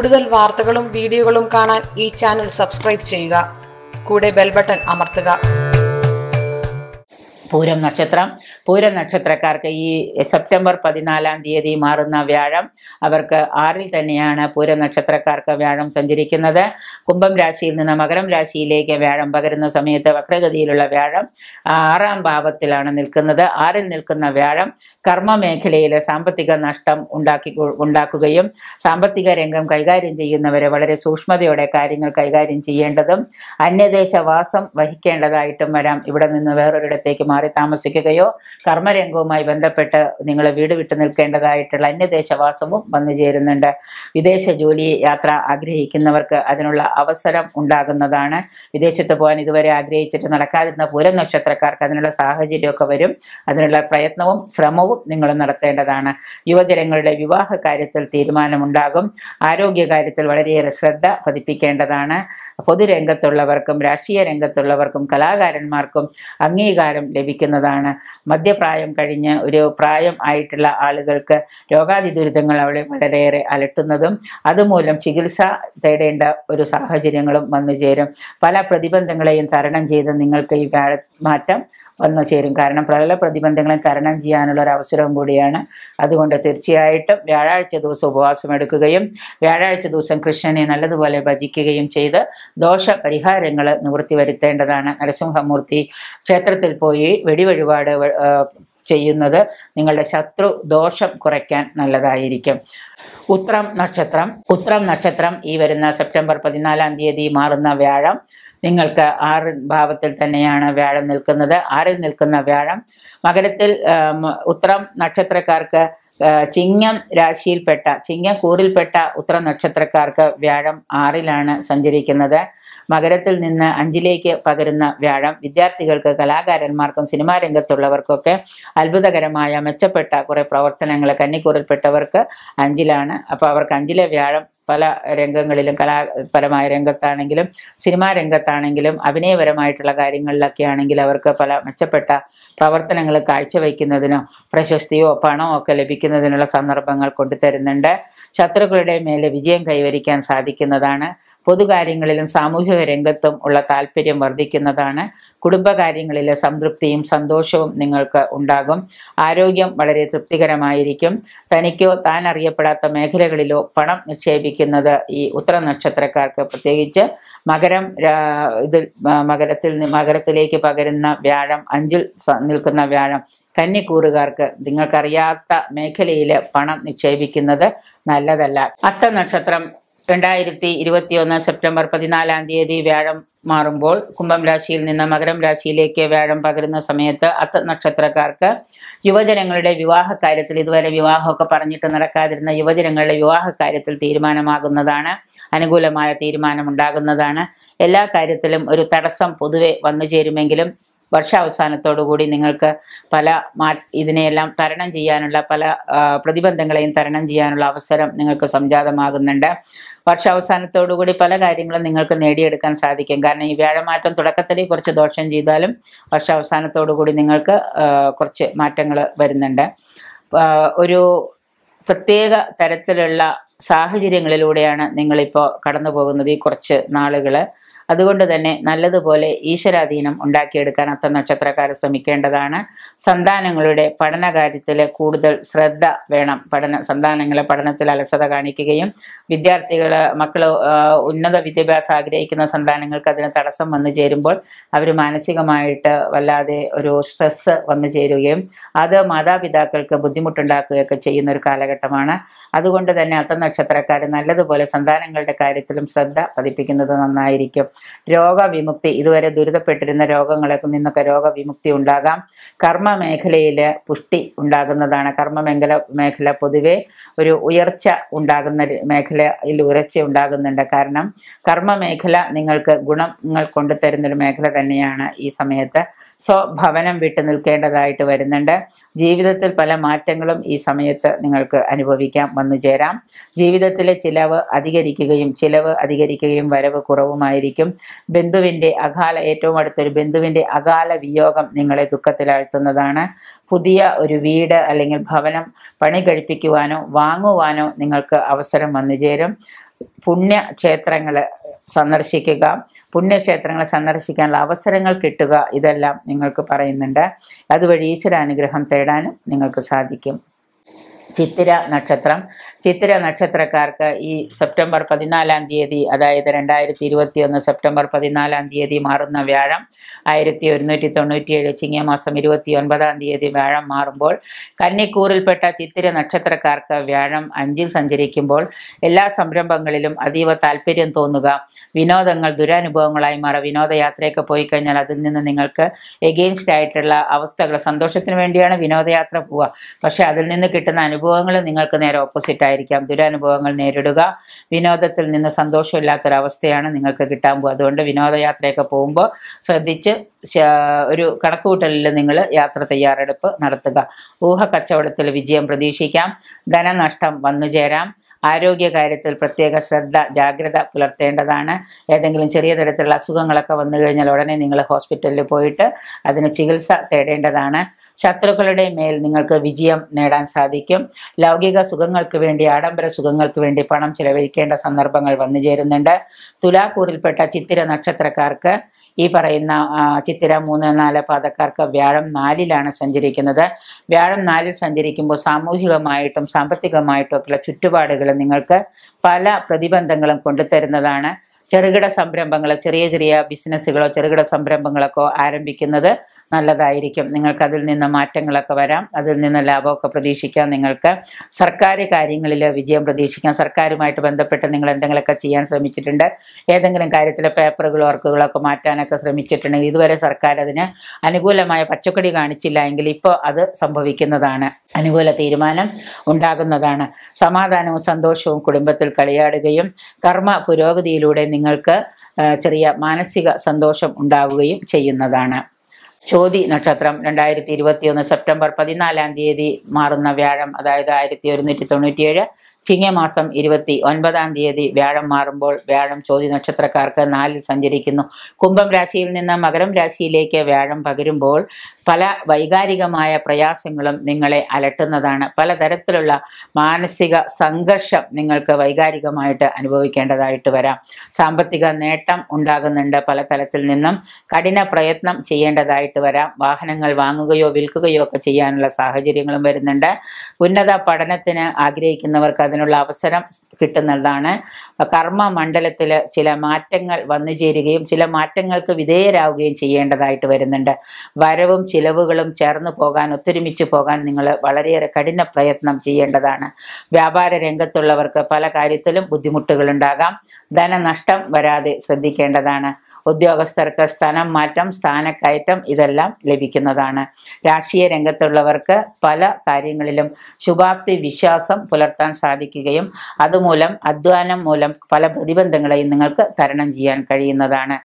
കൂടുതൽ വാർത്തകളും വീഡിയോകളും കാണാൻ ഈ ചാനൽ സബ്സ്ക്രൈബ് ചെയ്യുക കൂടെ ബെൽ ബട്ടൺ അമർത്തുക പൂരം നക്ഷത്രം പൂരം നക്ഷത്രക്കാർക്ക് ഈ സെപ്റ്റംബർ പതിനാലാം തീയതി മാറുന്ന വ്യാഴം അവർക്ക് ആറിൽ തന്നെയാണ് പൂരം നക്ഷത്രക്കാർക്ക് വ്യാഴം സഞ്ചരിക്കുന്നത് കുംഭം രാശിയിൽ നിന്ന് മകരം രാശിയിലേക്ക് വ്യാഴം പകരുന്ന സമയത്ത് വക്രഗതിയിലുള്ള വ്യാഴം ആറാം ഭാവത്തിലാണ് നിൽക്കുന്നത് ആറിൽ നിൽക്കുന്ന വ്യാഴം കർമ്മ മേഖലയിൽ സാമ്പത്തിക നഷ്ടം ഉണ്ടാക്കി ഉണ്ടാക്കുകയും സാമ്പത്തിക രംഗം കൈകാര്യം ചെയ്യുന്നവരെ വളരെ സൂക്ഷ്മതയോടെ കാര്യങ്ങൾ കൈകാര്യം ചെയ്യേണ്ടതും അന്യദേശവാസം വഹിക്കേണ്ടതായിട്ടും വരാം ഇവിടെ നിന്ന് വേറൊരിടത്തേക്ക് മാറി മാറി താമസിക്കുകയോ കർമ്മരംഗവുമായി ബന്ധപ്പെട്ട് നിങ്ങൾ വീട് വിട്ടു നിൽക്കേണ്ടതായിട്ടുള്ള അന്യദേശവാസവും വന്നു ചേരുന്നുണ്ട് വിദേശ ജോലി യാത്ര ആഗ്രഹിക്കുന്നവർക്ക് അതിനുള്ള അവസരം ഉണ്ടാകുന്നതാണ് വിദേശത്ത് പോകാൻ ഇതുവരെ ആഗ്രഹിച്ചിട്ട് നടക്കാതിരുന്ന പൂരം നക്ഷത്രക്കാർക്ക് അതിനുള്ള സാഹചര്യമൊക്കെ വരും അതിനുള്ള പ്രയത്നവും ശ്രമവും നിങ്ങൾ നടത്തേണ്ടതാണ് യുവജനങ്ങളുടെ വിവാഹ കാര്യത്തിൽ തീരുമാനമുണ്ടാകും ആരോഗ്യ കാര്യത്തിൽ വളരെയേറെ ശ്രദ്ധ പതിപ്പിക്കേണ്ടതാണ് പൊതുരംഗത്തുള്ളവർക്കും രാഷ്ട്രീയ രംഗത്തുള്ളവർക്കും കലാകാരന്മാർക്കും അംഗീകാരം ലഭിക്കും ലഭിക്കുന്നതാണ് മധ്യപ്രായം കഴിഞ്ഞ് ഒരു പ്രായം ആയിട്ടുള്ള ആളുകൾക്ക് രോഗാതി ദുരിതങ്ങൾ അവിടെ വളരെയേറെ അലട്ടുന്നതും അതുമൂലം ചികിത്സ തേടേണ്ട ഒരു സാഹചര്യങ്ങളും വന്നു ചേരും പല പ്രതിബന്ധങ്ങളെയും തരണം ചെയ്ത് നിങ്ങൾക്ക് ഈ മാറ്റം വന്നു ചേരും കാരണം പ്രളയ പ്രതിബന്ധങ്ങളെ തരണം ചെയ്യാനുള്ള ഒരു അവസരവും കൂടിയാണ് അതുകൊണ്ട് തീർച്ചയായിട്ടും വ്യാഴാഴ്ച ദിവസം ഉപവാസം എടുക്കുകയും വ്യാഴാഴ്ച ദിവസം കൃഷ്ണനെ നല്ലതുപോലെ ഭജിക്കുകയും ചെയ്ത് ദോഷ പരിഹാരങ്ങൾ നിവൃത്തി വരുത്തേണ്ടതാണ് നരസിംഹമൂർത്തി ക്ഷേത്രത്തിൽ പോയി വെടിവഴിപാട് ചെയ്യുന്നത് നിങ്ങളുടെ ശത്രു ദോഷം കുറയ്ക്കാൻ നല്ലതായിരിക്കും ഉത്രം നക്ഷത്രം ഉത്രം നക്ഷത്രം ഈ വരുന്ന സെപ്റ്റംബർ പതിനാലാം തീയതി മാറുന്ന വ്യാഴം നിങ്ങൾക്ക് ആറ് ഭാവത്തിൽ തന്നെയാണ് വ്യാഴം നിൽക്കുന്നത് ആറിൽ നിൽക്കുന്ന വ്യാഴം മകരത്തിൽ ഉത്രം നക്ഷത്രക്കാർക്ക് ചിങ്ങം രാശിയിൽപ്പെട്ട കൂറിൽപ്പെട്ട ഉത്ര നക്ഷത്രക്കാർക്ക് വ്യാഴം ആറിലാണ് സഞ്ചരിക്കുന്നത് മകരത്തിൽ നിന്ന് അഞ്ചിലേക്ക് പകരുന്ന വ്യാഴം വിദ്യാർത്ഥികൾക്ക് കലാകാരന്മാർക്കും സിനിമാ രംഗത്തുള്ളവർക്കൊക്കെ അത്ഭുതകരമായ മെച്ചപ്പെട്ട കുറേ പ്രവർത്തനങ്ങൾ കന്നിക്കൂറിൽപ്പെട്ടവർക്ക് അഞ്ചിലാണ് അപ്പോൾ അവർക്ക് അഞ്ചിലെ വ്യാഴം പല രംഗങ്ങളിലും കലാപരമായ രംഗത്താണെങ്കിലും സിനിമാ രംഗത്താണെങ്കിലും അഭിനയപരമായിട്ടുള്ള കാര്യങ്ങളിലൊക്കെ ആണെങ്കിൽ അവർക്ക് പല മെച്ചപ്പെട്ട പ്രവർത്തനങ്ങൾ കാഴ്ചവെക്കുന്നതിനോ പ്രശസ്തിയോ പണമോ ഒക്കെ ലഭിക്കുന്നതിനുള്ള സന്ദർഭങ്ങൾ കൊണ്ടുതരുന്നുണ്ട് ശത്രുക്കളുടെ മേലെ വിജയം കൈവരിക്കാൻ സാധിക്കുന്നതാണ് പൊതുകാര്യങ്ങളിലും സാമൂഹിക രംഗത്തും ഉള്ള താല്പര്യം വർദ്ധിക്കുന്നതാണ് കുടുംബകാര്യങ്ങളിലെ സംതൃപ്തിയും സന്തോഷവും നിങ്ങൾക്ക് ഉണ്ടാകും ആരോഗ്യം വളരെ തൃപ്തികരമായിരിക്കും തനിക്കോ താൻ അറിയപ്പെടാത്ത മേഖലകളിലോ പണം നിക്ഷേപിക്കും ഇരിക്കുന്നത് ഈ ഉത്തര നക്ഷത്രക്കാർക്ക് പ്രത്യേകിച്ച് മകരം ഇതിൽ മകരത്തിൽ മകരത്തിലേക്ക് പകരുന്ന വ്യാഴം അഞ്ചിൽ നിൽക്കുന്ന വ്യാഴം കന്നിക്കൂറുകാർക്ക് നിങ്ങൾക്കറിയാത്ത മേഖലയിൽ പണം നിക്ഷേപിക്കുന്നത് നല്ലതല്ല അത്ത നക്ഷത്രം രണ്ടായിരത്തി ഇരുപത്തിയൊന്ന് സെപ്റ്റംബർ പതിനാലാം തീയതി വ്യാഴം മാറുമ്പോൾ കുംഭം രാശിയിൽ നിന്ന് മകരം രാശിയിലേക്ക് വ്യാഴം പകരുന്ന സമയത്ത് അത്ത നക്ഷത്രക്കാർക്ക് യുവജനങ്ങളുടെ വിവാഹ കാര്യത്തിൽ ഇതുവരെ വിവാഹമൊക്കെ പറഞ്ഞിട്ട് നടക്കാതിരുന്ന യുവജനങ്ങളുടെ വിവാഹ കാര്യത്തിൽ തീരുമാനമാകുന്നതാണ് അനുകൂലമായ തീരുമാനമുണ്ടാകുന്നതാണ് എല്ലാ കാര്യത്തിലും ഒരു തടസ്സം പൊതുവെ വന്നു ചേരുമെങ്കിലും വർഷാവസാനത്തോടുകൂടി നിങ്ങൾക്ക് പല മാ ഇതിനെയെല്ലാം തരണം ചെയ്യാനുള്ള പല പ്രതിബന്ധങ്ങളെയും തരണം ചെയ്യാനുള്ള അവസരം നിങ്ങൾക്ക് സംജാതമാകുന്നുണ്ട് വർഷാവസാനത്തോടുകൂടി പല കാര്യങ്ങളും നിങ്ങൾക്ക് നേടിയെടുക്കാൻ സാധിക്കും കാരണം ഈ വ്യാഴമാറ്റം തുടക്കത്തിലേ കുറച്ച് ദോഷം ചെയ്താലും വർഷാവസാനത്തോടുകൂടി നിങ്ങൾക്ക് കുറച്ച് മാറ്റങ്ങൾ വരുന്നുണ്ട് ഒരു പ്രത്യേക തരത്തിലുള്ള സാഹചര്യങ്ങളിലൂടെയാണ് നിങ്ങളിപ്പോൾ കടന്നു പോകുന്നത് ഈ കുറച്ച് നാളുകൾ അതുകൊണ്ട് തന്നെ നല്ലതുപോലെ ഈശ്വരാധീനം ഉണ്ടാക്കിയെടുക്കാൻ അത്ത നക്ഷത്രക്കാർ ശ്രമിക്കേണ്ടതാണ് സന്താനങ്ങളുടെ പഠനകാര്യത്തിൽ കൂടുതൽ ശ്രദ്ധ വേണം പഠന സന്താനങ്ങളെ പഠനത്തിൽ അലസത കാണിക്കുകയും വിദ്യാർത്ഥികൾ മക്കൾ ഉന്നത വിദ്യാഭ്യാസം ആഗ്രഹിക്കുന്ന സന്താനങ്ങൾക്ക് അതിന് തടസ്സം വന്നു ചേരുമ്പോൾ അവർ മാനസികമായിട്ട് വല്ലാതെ ഒരു സ്ട്രെസ്സ് വന്നു ചേരുകയും അത് മാതാപിതാക്കൾക്ക് ബുദ്ധിമുട്ടുണ്ടാക്കുകയൊക്കെ ചെയ്യുന്ന ഒരു കാലഘട്ടമാണ് അതുകൊണ്ട് തന്നെ അത്ത നക്ഷത്രക്കാർ നല്ലതുപോലെ സന്താനങ്ങളുടെ കാര്യത്തിലും ശ്രദ്ധ പതിപ്പിക്കുന്നത് നന്നായിരിക്കും രോഗവിമുക്തി ഇതുവരെ ദുരിതപ്പെട്ടിരുന്ന രോഗങ്ങളെ നിന്നൊക്കെ രോഗവിമുക്തി ഉണ്ടാകാം കർമ്മ മേഖലയിൽ പുഷ്ടി ഉണ്ടാകുന്നതാണ് കർമ്മ മേഖല മേഖല പൊതുവെ ഒരു ഉയർച്ച ഉണ്ടാകുന്ന മേഖലയിൽ ഉയർച്ച ഉണ്ടാകുന്നുണ്ട് കാരണം കർമ്മ മേഖല നിങ്ങൾക്ക് ഗുണങ്ങൾ കൊണ്ടുതരുന്നൊരു മേഖല തന്നെയാണ് ഈ സമയത്ത് ഭവനം വിട്ടു നിൽക്കേണ്ടതായിട്ട് വരുന്നുണ്ട് ജീവിതത്തിൽ പല മാറ്റങ്ങളും ഈ സമയത്ത് നിങ്ങൾക്ക് അനുഭവിക്കാം വന്നു ചേരാം ജീവിതത്തിലെ ചിലവ് അധികരിക്കുകയും ചിലവ് അധികരിക്കുകയും വരവ് കുറവുമായിരിക്കും ബന്ധുവിൻ്റെ അകാല ഏറ്റവും അടുത്തൊരു ബന്ധുവിൻ്റെ അകാല വിയോഗം നിങ്ങളെ ദുഃഖത്തിലാഴ്ത്തുന്നതാണ് പുതിയ ഒരു വീട് അല്ലെങ്കിൽ ഭവനം പണി കഴിപ്പിക്കുവാനോ വാങ്ങുവാനോ നിങ്ങൾക്ക് അവസരം വന്നു ചേരും പുണ്യക്ഷേത്രങ്ങൾ സന്ദർശിക്കുക പുണ്യക്ഷേത്രങ്ങൾ സന്ദർശിക്കാനുള്ള അവസരങ്ങൾ കിട്ടുക ഇതെല്ലാം നിങ്ങൾക്ക് പറയുന്നുണ്ട് അതുവഴി ഈശ്വരാനുഗ്രഹം തേടാനും നിങ്ങൾക്ക് സാധിക്കും ചിത്തിര നക്ഷത്രം ചിത്തിര നക്ഷത്രക്കാർക്ക് ഈ സെപ്റ്റംബർ പതിനാലാം തീയതി അതായത് രണ്ടായിരത്തി ഇരുപത്തി ഒന്ന് സെപ്റ്റംബർ പതിനാലാം തീയതി മാറുന്ന വ്യാഴം ആയിരത്തി ഒരുന്നൂറ്റി തൊണ്ണൂറ്റിയേഴ് ചിങ്ങമാസം ഇരുപത്തി ഒൻപതാം തീയതി വ്യാഴം മാറുമ്പോൾ കന്നിക്കൂറിൽപ്പെട്ട ചിത്തിര നക്ഷത്രക്കാർക്ക് വ്യാഴം അഞ്ചിൽ സഞ്ചരിക്കുമ്പോൾ എല്ലാ സംരംഭങ്ങളിലും അതീവ താല്പര്യം തോന്നുക വിനോദങ്ങൾ ദുരനുഭവങ്ങളായി മാറുക വിനോദയാത്രയൊക്കെ പോയി കഴിഞ്ഞാൽ അതിൽ നിന്ന് നിങ്ങൾക്ക് എഗെയിൻസ്റ്റ് ആയിട്ടുള്ള അവസ്ഥകൾ സന്തോഷത്തിന് വേണ്ടിയാണ് വിനോദയാത്ര പോവുക പക്ഷേ അതിൽ നിന്ന് കിട്ടുന്ന അനുഭവം അനുഭവങ്ങൾ നിങ്ങൾക്ക് നേരെ ഓപ്പോസിറ്റ് ആയിരിക്കാം ദുരനുഭവങ്ങൾ നേരിടുക വിനോദത്തിൽ നിന്ന് സന്തോഷമില്ലാത്തൊരവസ്ഥയാണ് നിങ്ങൾക്ക് കിട്ടാൻ പോകുക അതുകൊണ്ട് വിനോദയാത്രയൊക്കെ പോകുമ്പോൾ ശ്രദ്ധിച്ച് ഒരു കണക്കുകൂട്ടലിൽ നിങ്ങൾ യാത്ര തയ്യാറെടുപ്പ് നടത്തുക ഊഹ കച്ചവടത്തിൽ വിജയം പ്രതീക്ഷിക്കാം ധനനഷ്ടം വന്നുചേരാം ആരോഗ്യകാര്യത്തിൽ പ്രത്യേക ശ്രദ്ധ ജാഗ്രത പുലർത്തേണ്ടതാണ് ഏതെങ്കിലും ചെറിയ തരത്തിലുള്ള അസുഖങ്ങളൊക്കെ വന്നു കഴിഞ്ഞാൽ ഉടനെ നിങ്ങൾ ഹോസ്പിറ്റലിൽ പോയിട്ട് അതിന് ചികിത്സ തേടേണ്ടതാണ് ശത്രുക്കളുടെ മേൽ നിങ്ങൾക്ക് വിജയം നേടാൻ സാധിക്കും ലൗകിക സുഖങ്ങൾക്ക് വേണ്ടി ആഡംബര സുഖങ്ങൾക്ക് വേണ്ടി പണം ചിലവഴിക്കേണ്ട സന്ദർഭങ്ങൾ വന്നു ചേരുന്നുണ്ട് തുലാക്കൂറിൽപ്പെട്ട ചിത്തിര നക്ഷത്രക്കാർക്ക് ഈ പറയുന്ന ചിത്തിര മൂന്ന് നാല് പാതക്കാർക്ക് വ്യാഴം നാലിലാണ് സഞ്ചരിക്കുന്നത് വ്യാഴം നാലിൽ സഞ്ചരിക്കുമ്പോൾ സാമൂഹികമായിട്ടും സാമ്പത്തികമായിട്ടും ഒക്കെയുള്ള ചുറ്റുപാടുകൾ നിങ്ങൾക്ക് പല പ്രതിബന്ധങ്ങളും കൊണ്ടുതരുന്നതാണ് ചെറുകിട സംരംഭങ്ങൾ ചെറിയ ചെറിയ ബിസിനസ്സുകളോ ചെറുകിട സംരംഭങ്ങളൊക്കെ ആരംഭിക്കുന്നത് നല്ലതായിരിക്കും നിങ്ങൾക്ക് അതിൽ നിന്ന് മാറ്റങ്ങളൊക്കെ വരാം അതിൽ നിന്ന് ലാഭമൊക്കെ പ്രതീക്ഷിക്കാം നിങ്ങൾക്ക് സർക്കാർ കാര്യങ്ങളിൽ വിജയം പ്രതീക്ഷിക്കാം സർക്കാരുമായിട്ട് ബന്ധപ്പെട്ട് നിങ്ങൾ എന്തെങ്കിലുമൊക്കെ ചെയ്യാൻ ശ്രമിച്ചിട്ടുണ്ട് ഏതെങ്കിലും കാര്യത്തിലെ പേപ്പറുകൾ വർക്കുകളൊക്കെ മാറ്റാനൊക്കെ ശ്രമിച്ചിട്ടുണ്ടെങ്കിൽ ഇതുവരെ സർക്കാർ അതിന് അനുകൂലമായ പച്ചക്കടി കാണിച്ചില്ല എങ്കിൽ ഇപ്പോൾ അത് സംഭവിക്കുന്നതാണ് അനുകൂല തീരുമാനം ഉണ്ടാകുന്നതാണ് സമാധാനവും സന്തോഷവും കുടുംബത്തിൽ കളിയാടുകയും കർമ്മ പുരോഗതിയിലൂടെ നിങ്ങൾ നിങ്ങൾക്ക് ചെറിയ മാനസിക സന്തോഷം ഉണ്ടാകുകയും ചെയ്യുന്നതാണ് ചോതി നക്ഷത്രം രണ്ടായിരത്തി ഇരുപത്തി ഒന്ന് സെപ്റ്റംബർ പതിനാലാം തീയതി മാറുന്ന വ്യാഴം അതായത് ആയിരത്തി ഒരുന്നൂറ്റി തൊണ്ണൂറ്റിയേഴ് ചിങ്ങമാസം ഇരുപത്തി ഒൻപതാം തീയതി വ്യാഴം മാറുമ്പോൾ വ്യാഴം ചോതി നക്ഷത്രക്കാർക്ക് നാലിൽ സഞ്ചരിക്കുന്നു കുംഭം രാശിയിൽ നിന്ന് മകരം രാശിയിലേക്ക് വ്യാഴം പകരുമ്പോൾ പല വൈകാരികമായ പ്രയാസങ്ങളും നിങ്ങളെ അലട്ടുന്നതാണ് പലതരത്തിലുള്ള മാനസിക സംഘർഷം നിങ്ങൾക്ക് വൈകാരികമായിട്ട് അനുഭവിക്കേണ്ടതായിട്ട് വരാം സാമ്പത്തിക നേട്ടം ഉണ്ടാകുന്നുണ്ട് പല തലത്തിൽ നിന്നും കഠിന പ്രയത്നം ചെയ്യേണ്ടതായിട്ട് വരാം വാഹനങ്ങൾ വാങ്ങുകയോ വിൽക്കുകയോ ഒക്കെ ചെയ്യാനുള്ള സാഹചര്യങ്ങളും വരുന്നുണ്ട് ഉന്നത പഠനത്തിന് ആഗ്രഹിക്കുന്നവർക്ക് അതിന് അതിനുള്ള അവസരം കിട്ടുന്നതാണ് കർമ്മ മണ്ഡലത്തിൽ ചില മാറ്റങ്ങൾ വന്നു ചേരുകയും ചില മാറ്റങ്ങൾക്ക് വിധേയരാകുകയും ചെയ്യേണ്ടതായിട്ട് വരുന്നുണ്ട് വരവും ചിലവുകളും ചേർന്ന് പോകാൻ ഒത്തൊരുമിച്ച് പോകാൻ നിങ്ങൾ വളരെയേറെ കഠിന പ്രയത്നം ചെയ്യേണ്ടതാണ് വ്യാപാര രംഗത്തുള്ളവർക്ക് പല കാര്യത്തിലും ബുദ്ധിമുട്ടുകളുണ്ടാകാം ധനനഷ്ടം വരാതെ ശ്രദ്ധിക്കേണ്ടതാണ് ഉദ്യോഗസ്ഥർക്ക് സ്ഥലം മാറ്റം സ്ഥാനക്കയറ്റം ഇതെല്ലാം ലഭിക്കുന്നതാണ് രാഷ്ട്രീയ രംഗത്തുള്ളവർക്ക് പല കാര്യങ്ങളിലും ശുഭാപ്തി വിശ്വാസം പുലർത്താൻ സാധിക്കുകയും അതുമൂലം അധ്വാനം മൂലം പല പ്രതിബന്ധങ്ങളെയും നിങ്ങൾക്ക് തരണം ചെയ്യാൻ കഴിയുന്നതാണ്